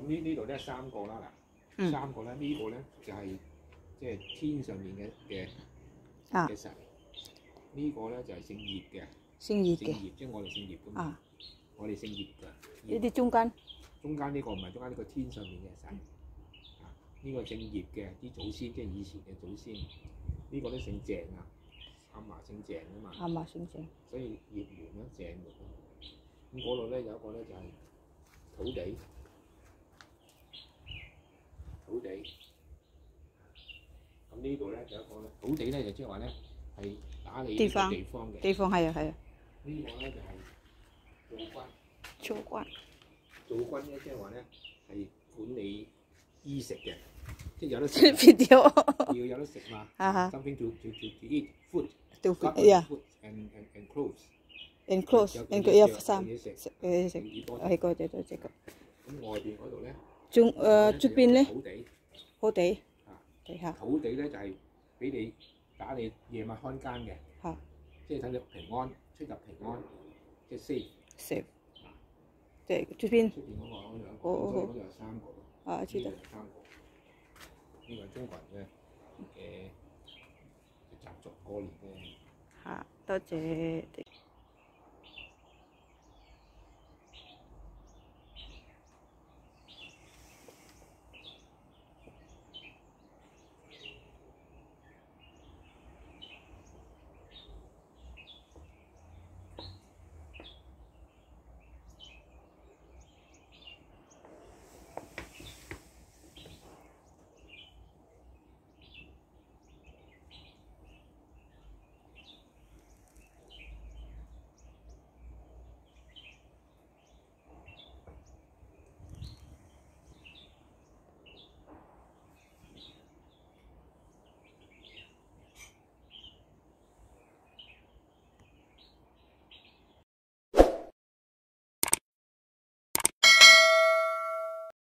咁呢呢度咧三個啦，嗱三個咧，呢個咧就係即係天上面嘅嘅神，呢個咧就係姓葉嘅，姓葉嘅，即係我哋姓葉噶嘛。我哋姓葉嘅，呢啲中間中間呢個唔係中間呢個天上面嘅神，啊呢個姓葉嘅啲祖先，即係以前嘅祖先，呢個都姓鄭啊，阿嫲姓鄭啊嘛，阿嫲姓鄭，所以葉源咯，鄭源咁嗰度咧有一個咧就係土地。地咁呢度咧就一個咧，好地咧就即係話咧係打理地方嘅地方係啊係啊呢個咧就係做軍做軍做軍咧即係話咧係管理衣食嘅，即係有得食。要有得食嘛？啊哈。s o m e t h i n g to to to eat food to food and and clothes and clothes and 嘅嘢食食衫。嘢食係個就就這個咁外邊嗰度咧仲誒出邊咧？土地啊，地下土地咧就系俾你打你夜晚看更嘅，即系等你平安出入平安，即系 safe。safe 即系出边出边嗰個出边嗰度有三个啊，知道。三个，呢个中国人嘅嘅習俗過年嘅。嚇，多謝。